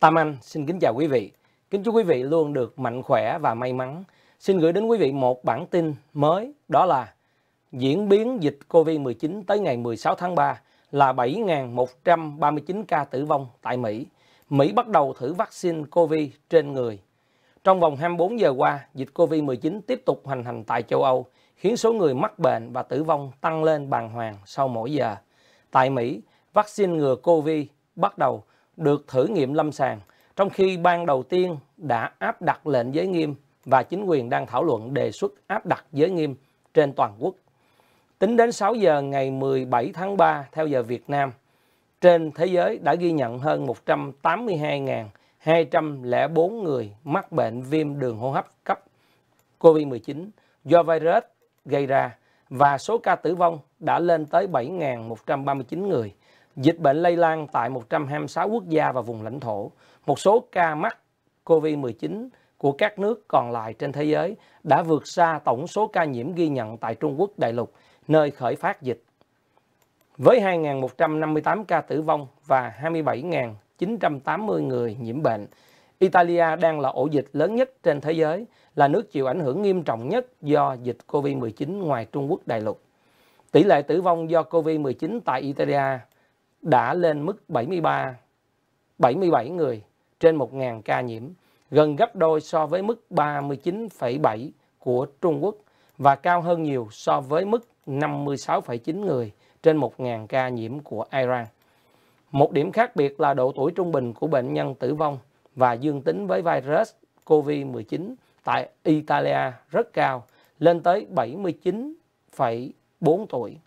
Tam Anh xin kính chào quý vị. Kính chúc quý vị luôn được mạnh khỏe và may mắn. Xin gửi đến quý vị một bản tin mới đó là diễn biến dịch COVID-19 tới ngày 16 tháng 3 là 7.139 ca tử vong tại Mỹ. Mỹ bắt đầu thử vaccine COVID trên người. Trong vòng 24 giờ qua, dịch COVID-19 tiếp tục hoành hành tại châu Âu, khiến số người mắc bệnh và tử vong tăng lên bàng hoàng sau mỗi giờ. Tại Mỹ, vaccine ngừa COVID bắt đầu được thử nghiệm lâm sàng, trong khi ban đầu tiên đã áp đặt lệnh giới nghiêm và chính quyền đang thảo luận đề xuất áp đặt giới nghiêm trên toàn quốc. Tính đến 6 giờ ngày 17 tháng 3 theo giờ Việt Nam, trên thế giới đã ghi nhận hơn 182.204 người mắc bệnh viêm đường hô hấp cấp COVID-19 do virus gây ra và số ca tử vong đã lên tới 7.139 người Dịch bệnh lây lan tại 126 quốc gia và vùng lãnh thổ. Một số ca mắc COVID-19 của các nước còn lại trên thế giới đã vượt xa tổng số ca nhiễm ghi nhận tại Trung Quốc đại lục, nơi khởi phát dịch. Với 2.158 ca tử vong và 27.980 người nhiễm bệnh, Italia đang là ổ dịch lớn nhất trên thế giới, là nước chịu ảnh hưởng nghiêm trọng nhất do dịch COVID-19 ngoài Trung Quốc đại lục. Tỷ lệ tử vong do COVID-19 tại Italia đã lên mức 73, 77 người trên 1.000 ca nhiễm, gần gấp đôi so với mức 39,7 của Trung Quốc và cao hơn nhiều so với mức 56,9 người trên 1.000 ca nhiễm của Iran. Một điểm khác biệt là độ tuổi trung bình của bệnh nhân tử vong và dương tính với virus COVID-19 tại Italia rất cao, lên tới 79,4 tuổi.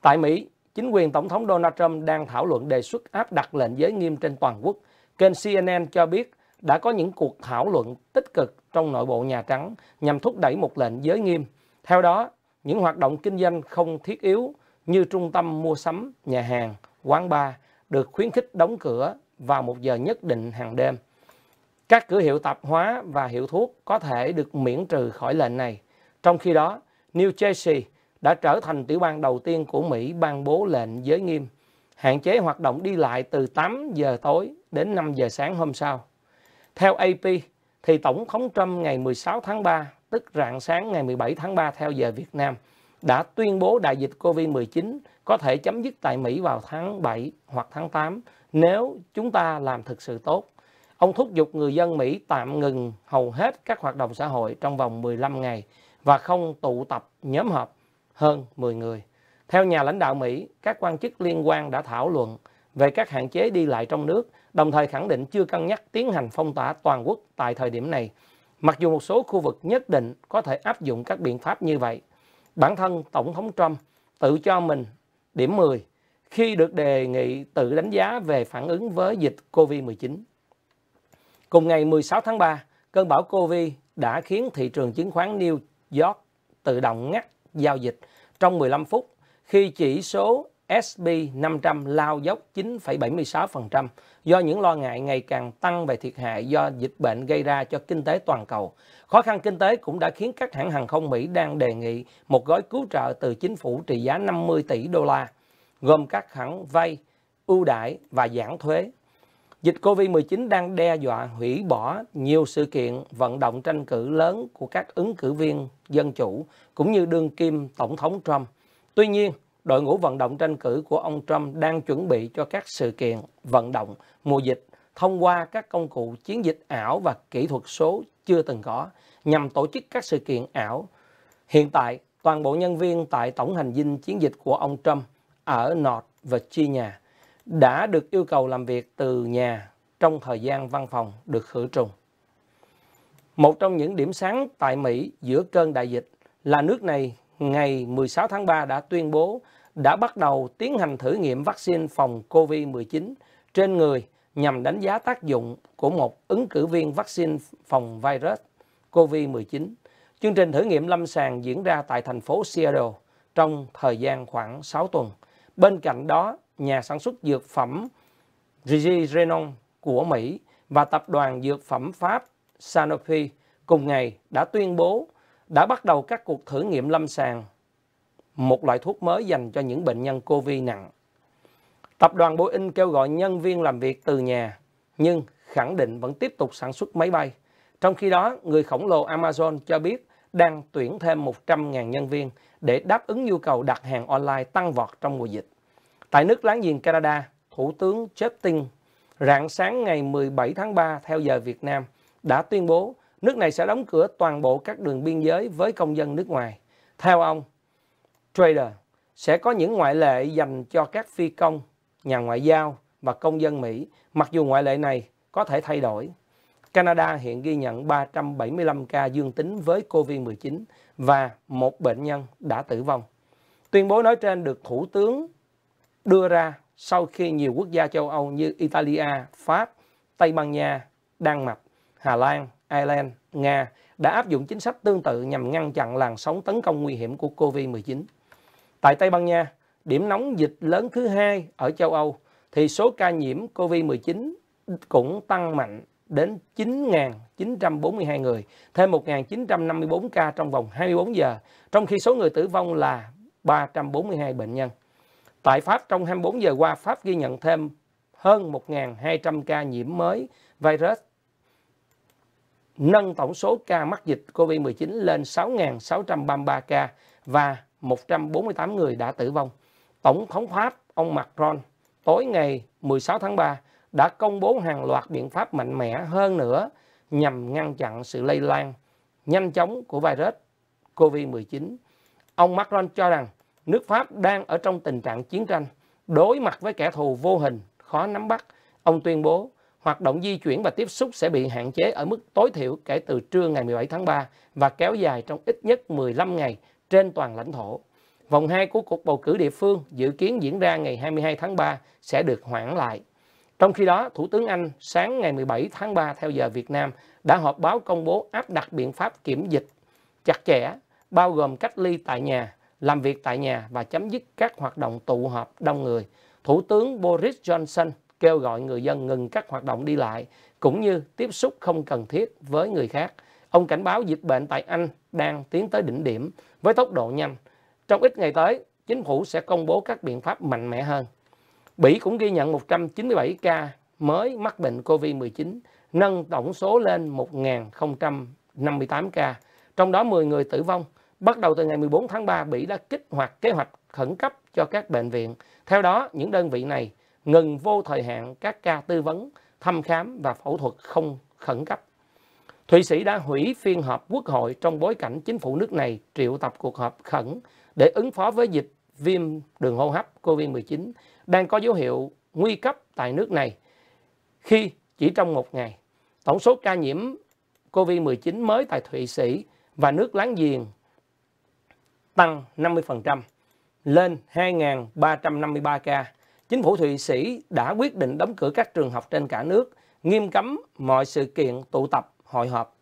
Tại Mỹ, chính quyền Tổng thống Donald Trump đang thảo luận đề xuất áp đặt lệnh giới nghiêm trên toàn quốc. Kênh CNN cho biết đã có những cuộc thảo luận tích cực trong nội bộ Nhà Trắng nhằm thúc đẩy một lệnh giới nghiêm. Theo đó, những hoạt động kinh doanh không thiết yếu như trung tâm mua sắm, nhà hàng, quán bar được khuyến khích đóng cửa vào một giờ nhất định hàng đêm. Các cửa hiệu tạp hóa và hiệu thuốc có thể được miễn trừ khỏi lệnh này. Trong khi đó, New Jersey đã trở thành tiểu bang đầu tiên của Mỹ ban bố lệnh giới nghiêm, hạn chế hoạt động đi lại từ 8 giờ tối đến 5 giờ sáng hôm sau. Theo AP, thì Tổng thống Trump ngày 16 tháng 3, tức rạng sáng ngày 17 tháng 3 theo giờ Việt Nam, đã tuyên bố đại dịch COVID-19 có thể chấm dứt tại Mỹ vào tháng 7 hoặc tháng 8 nếu chúng ta làm thực sự tốt. Ông thúc giục người dân Mỹ tạm ngừng hầu hết các hoạt động xã hội trong vòng 15 ngày và không tụ tập nhóm họp hơn 10 người. Theo nhà lãnh đạo Mỹ, các quan chức liên quan đã thảo luận về các hạn chế đi lại trong nước, đồng thời khẳng định chưa cân nhắc tiến hành phong tỏa toàn quốc tại thời điểm này. Mặc dù một số khu vực nhất định có thể áp dụng các biện pháp như vậy, bản thân Tổng thống Trump tự cho mình điểm 10 khi được đề nghị tự đánh giá về phản ứng với dịch COVID-19. Cùng ngày 16 tháng 3, cơn bão COVID đã khiến thị trường chứng khoán New York tự động ngắt giao dịch trong 15 phút khi chỉ số SP500 lao dốc 9,76% do những lo ngại ngày càng tăng về thiệt hại do dịch bệnh gây ra cho kinh tế toàn cầu. Khó khăn kinh tế cũng đã khiến các hãng hàng không Mỹ đang đề nghị một gói cứu trợ từ chính phủ trị giá 50 tỷ đô la, gồm các khoản vay, ưu đãi và giảm thuế Dịch COVID-19 đang đe dọa hủy bỏ nhiều sự kiện vận động tranh cử lớn của các ứng cử viên dân chủ cũng như đương kim Tổng thống Trump. Tuy nhiên, đội ngũ vận động tranh cử của ông Trump đang chuẩn bị cho các sự kiện vận động mùa dịch thông qua các công cụ chiến dịch ảo và kỹ thuật số chưa từng có nhằm tổ chức các sự kiện ảo. Hiện tại, toàn bộ nhân viên tại tổng hành dinh chiến dịch của ông Trump ở North Virginia đã được yêu cầu làm việc từ nhà trong thời gian văn phòng được khử trùng. Một trong những điểm sáng tại Mỹ giữa cơn đại dịch là nước này ngày 16 tháng 3 đã tuyên bố đã bắt đầu tiến hành thử nghiệm vaccine phòng COVID-19 trên người nhằm đánh giá tác dụng của một ứng cử viên vaccine phòng virus COVID-19. Chương trình thử nghiệm lâm sàng diễn ra tại thành phố Seattle trong thời gian khoảng 6 tuần. Bên cạnh đó, nhà sản xuất dược phẩm Regeneron của Mỹ và tập đoàn dược phẩm Pháp Sanofi cùng ngày đã tuyên bố đã bắt đầu các cuộc thử nghiệm lâm sàng một loại thuốc mới dành cho những bệnh nhân COVID nặng. Tập đoàn Boeing kêu gọi nhân viên làm việc từ nhà nhưng khẳng định vẫn tiếp tục sản xuất máy bay. Trong khi đó, người khổng lồ Amazon cho biết đang tuyển thêm 100.000 nhân viên để đáp ứng nhu cầu đặt hàng online tăng vọt trong mùa dịch. Tại nước láng giềng Canada, Thủ tướng Justin rạng sáng ngày 17 tháng 3 theo giờ Việt Nam đã tuyên bố nước này sẽ đóng cửa toàn bộ các đường biên giới với công dân nước ngoài. Theo ông, Trader sẽ có những ngoại lệ dành cho các phi công, nhà ngoại giao và công dân Mỹ, mặc dù ngoại lệ này có thể thay đổi. Canada hiện ghi nhận 375 ca dương tính với COVID-19 và một bệnh nhân đã tử vong. Tuyên bố nói trên được Thủ tướng đưa ra sau khi nhiều quốc gia châu Âu như Italia, Pháp, Tây Ban Nha, Đan Mạch, Hà Lan, Ireland, Nga đã áp dụng chính sách tương tự nhằm ngăn chặn làn sóng tấn công nguy hiểm của COVID-19. Tại Tây Ban Nha, điểm nóng dịch lớn thứ hai ở châu Âu, thì số ca nhiễm COVID-19 cũng tăng mạnh đến 9.942 người, thêm 1.954 ca trong vòng 24 giờ, trong khi số người tử vong là 342 bệnh nhân. Tại Pháp trong 24 giờ qua, Pháp ghi nhận thêm hơn 1.200 ca nhiễm mới virus, nâng tổng số ca mắc dịch COVID-19 lên 6.633 ca và 148 người đã tử vong. Tổng thống Pháp ông Macron tối ngày 16 tháng 3 đã công bố hàng loạt biện pháp mạnh mẽ hơn nữa nhằm ngăn chặn sự lây lan nhanh chóng của virus COVID-19. Ông Macron cho rằng nước Pháp đang ở trong tình trạng chiến tranh, đối mặt với kẻ thù vô hình, khó nắm bắt. Ông tuyên bố hoạt động di chuyển và tiếp xúc sẽ bị hạn chế ở mức tối thiểu kể từ trưa ngày 17 tháng 3 và kéo dài trong ít nhất 15 ngày trên toàn lãnh thổ. Vòng 2 của cuộc bầu cử địa phương dự kiến diễn ra ngày 22 tháng 3 sẽ được hoãn lại. Trong khi đó, Thủ tướng Anh sáng ngày 17 tháng 3 theo giờ Việt Nam đã họp báo công bố áp đặt biện pháp kiểm dịch chặt chẽ, bao gồm cách ly tại nhà, làm việc tại nhà và chấm dứt các hoạt động tụ họp đông người. Thủ tướng Boris Johnson kêu gọi người dân ngừng các hoạt động đi lại cũng như tiếp xúc không cần thiết với người khác. Ông cảnh báo dịch bệnh tại Anh đang tiến tới đỉnh điểm với tốc độ nhanh. Trong ít ngày tới, chính phủ sẽ công bố các biện pháp mạnh mẽ hơn. Bỉ cũng ghi nhận 197 ca mới mắc bệnh COVID-19, nâng tổng số lên 1.058 ca, trong đó 10 người tử vong. Bắt đầu từ ngày 14 tháng 3, mỹ đã kích hoạt kế hoạch khẩn cấp cho các bệnh viện. Theo đó, những đơn vị này ngừng vô thời hạn các ca tư vấn, thăm khám và phẫu thuật không khẩn cấp. Thụy Sĩ đã hủy phiên họp quốc hội trong bối cảnh chính phủ nước này triệu tập cuộc họp khẩn để ứng phó với dịch viêm đường hô hấp COVID-19 đang có dấu hiệu nguy cấp tại nước này khi chỉ trong một ngày tổng số ca nhiễm COVID-19 mới tại Thụy Sĩ và nước láng giềng tăng 50% lên 2.353 ca. Chính phủ Thụy Sĩ đã quyết định đóng cửa các trường học trên cả nước, nghiêm cấm mọi sự kiện tụ tập, hội họp.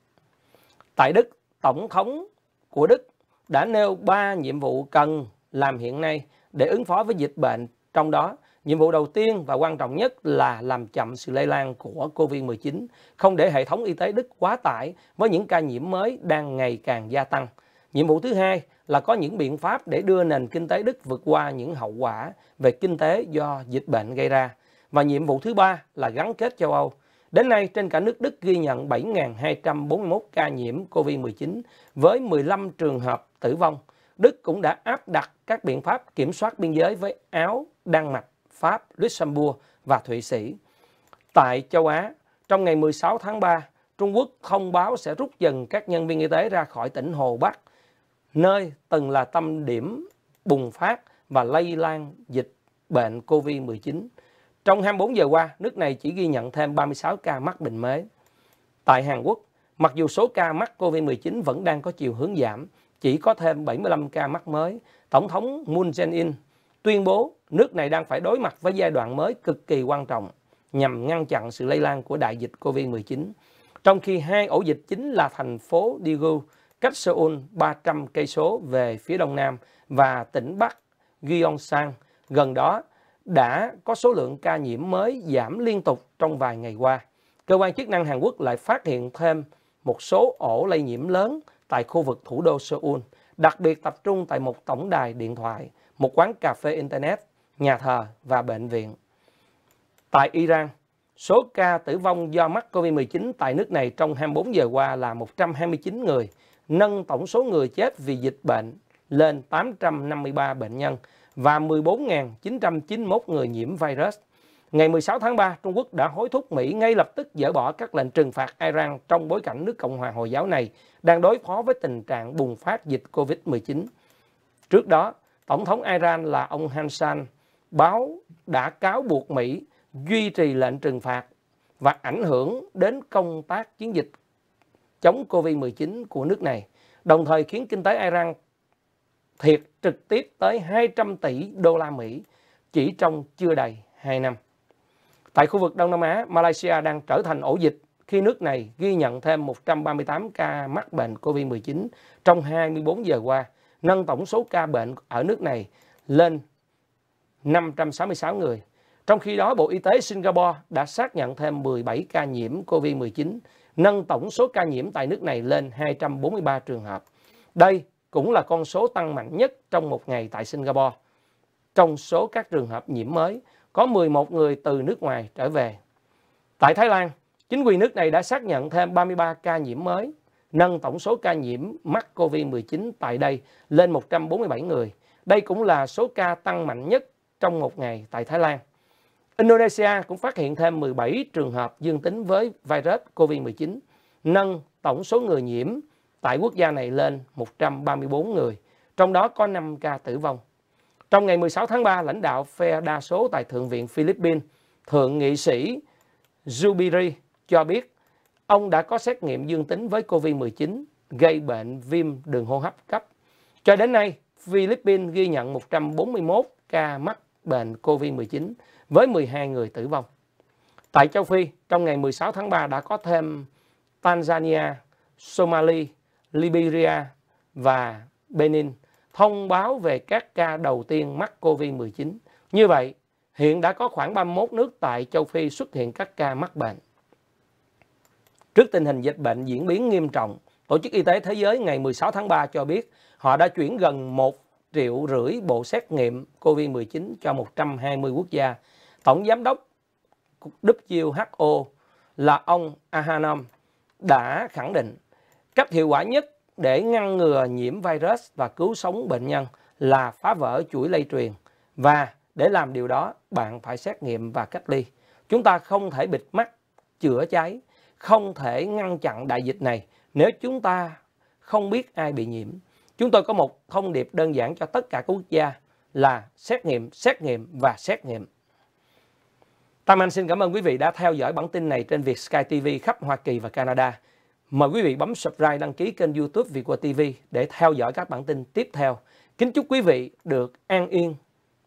Tại Đức, Tổng thống của Đức đã nêu 3 nhiệm vụ cần làm hiện nay để ứng phó với dịch bệnh, trong đó Nhiệm vụ đầu tiên và quan trọng nhất là làm chậm sự lây lan của COVID-19, không để hệ thống y tế Đức quá tải với những ca nhiễm mới đang ngày càng gia tăng. Nhiệm vụ thứ hai là có những biện pháp để đưa nền kinh tế Đức vượt qua những hậu quả về kinh tế do dịch bệnh gây ra. Và nhiệm vụ thứ ba là gắn kết châu Âu. Đến nay, trên cả nước Đức ghi nhận 7.241 ca nhiễm COVID-19 với 15 trường hợp tử vong. Đức cũng đã áp đặt các biện pháp kiểm soát biên giới với Áo, Đan Mạch, Pháp, Luxembourg và Thụy Sĩ. Tại châu Á, trong ngày 16 tháng 3, Trung Quốc thông báo sẽ rút dần các nhân viên y tế ra khỏi tỉnh Hồ Bắc nơi từng là tâm điểm bùng phát và lây lan dịch bệnh COVID-19. Trong 24 giờ qua, nước này chỉ ghi nhận thêm 36 ca mắc bệnh mới. Tại Hàn Quốc, mặc dù số ca mắc COVID-19 vẫn đang có chiều hướng giảm, chỉ có thêm 75 ca mắc mới, Tổng thống Moon Jae-in tuyên bố nước này đang phải đối mặt với giai đoạn mới cực kỳ quan trọng nhằm ngăn chặn sự lây lan của đại dịch COVID-19. Trong khi hai ổ dịch chính là thành phố Daegu cách Seoul 300 cây số về phía đông nam và tỉnh Bắc Gyeongsang gần đó đã có số lượng ca nhiễm mới giảm liên tục trong vài ngày qua. Cơ quan chức năng Hàn Quốc lại phát hiện thêm một số ổ lây nhiễm lớn tại khu vực thủ đô Seoul, đặc biệt tập trung tại một tổng đài điện thoại, một quán cà phê Internet, nhà thờ và bệnh viện. Tại Iran, số ca tử vong do mắc COVID-19 tại nước này trong 24 giờ qua là 129 người, nâng tổng số người chết vì dịch bệnh lên 853 bệnh nhân và 14.991 người nhiễm virus. Ngày 16 tháng 3, Trung Quốc đã hối thúc Mỹ ngay lập tức dỡ bỏ các lệnh trừng phạt Iran trong bối cảnh nước Cộng hòa Hồi giáo này đang đối phó với tình trạng bùng phát dịch COVID-19. Trước đó, Tổng thống Iran là ông Hassan báo đã cáo buộc Mỹ duy trì lệnh trừng phạt và ảnh hưởng đến công tác chiến dịch chống COVID-19 của nước này, đồng thời khiến kinh tế Iran thiệt trực tiếp tới 200 tỷ đô la Mỹ chỉ trong chưa đầy 2 năm. Tại khu vực Đông Nam Á, Malaysia đang trở thành ổ dịch khi nước này ghi nhận thêm 138 ca mắc bệnh COVID-19 trong 24 giờ qua, nâng tổng số ca bệnh ở nước này lên 566 người. Trong khi đó, Bộ Y tế Singapore đã xác nhận thêm 17 ca nhiễm COVID-19 nâng tổng số ca nhiễm tại nước này lên 243 trường hợp. Đây cũng là con số tăng mạnh nhất trong một ngày tại Singapore. Trong số các trường hợp nhiễm mới, có 11 người từ nước ngoài trở về. Tại Thái Lan, chính quyền nước này đã xác nhận thêm 33 ca nhiễm mới, nâng tổng số ca nhiễm mắc COVID-19 tại đây lên 147 người. Đây cũng là số ca tăng mạnh nhất trong một ngày tại Thái Lan. Indonesia cũng phát hiện thêm 17 trường hợp dương tính với virus COVID-19, nâng tổng số người nhiễm tại quốc gia này lên 134 người, trong đó có 5 ca tử vong. Trong ngày 16 tháng 3, lãnh đạo phe đa số tại Thượng viện Philippines, Thượng nghị sĩ Zubiri cho biết ông đã có xét nghiệm dương tính với COVID-19 gây bệnh viêm đường hô hấp cấp. Cho đến nay, Philippines ghi nhận 141 ca mắc bệnh COVID-19 với 12 người tử vong. Tại châu Phi, trong ngày 16 tháng 3 đã có thêm Tanzania, Somalia, Liberia và Benin thông báo về các ca đầu tiên mắc COVID-19. Như vậy, hiện đã có khoảng 31 nước tại châu Phi xuất hiện các ca mắc bệnh. Trước tình hình dịch bệnh diễn biến nghiêm trọng, Tổ chức Y tế Thế giới ngày 16 tháng 3 cho biết họ đã chuyển gần 1 triệu rưỡi bộ xét nghiệm COVID-19 cho 120 quốc gia tổng giám đốc WHO là ông Ahanom đã khẳng định cách hiệu quả nhất để ngăn ngừa nhiễm virus và cứu sống bệnh nhân là phá vỡ chuỗi lây truyền và để làm điều đó bạn phải xét nghiệm và cách ly. Chúng ta không thể bịt mắt, chữa cháy, không thể ngăn chặn đại dịch này nếu chúng ta không biết ai bị nhiễm. Chúng tôi có một thông điệp đơn giản cho tất cả các quốc gia là xét nghiệm, xét nghiệm và xét nghiệm. Tam Anh xin cảm ơn quý vị đã theo dõi bản tin này trên Việt Sky TV khắp Hoa Kỳ và Canada. Mời quý vị bấm subscribe đăng ký kênh YouTube Việt Qua TV để theo dõi các bản tin tiếp theo. Kính chúc quý vị được an yên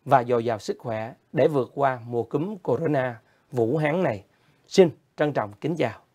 và dồi dào sức khỏe để vượt qua mùa cúm corona Vũ Hán này. Xin trân trọng kính chào.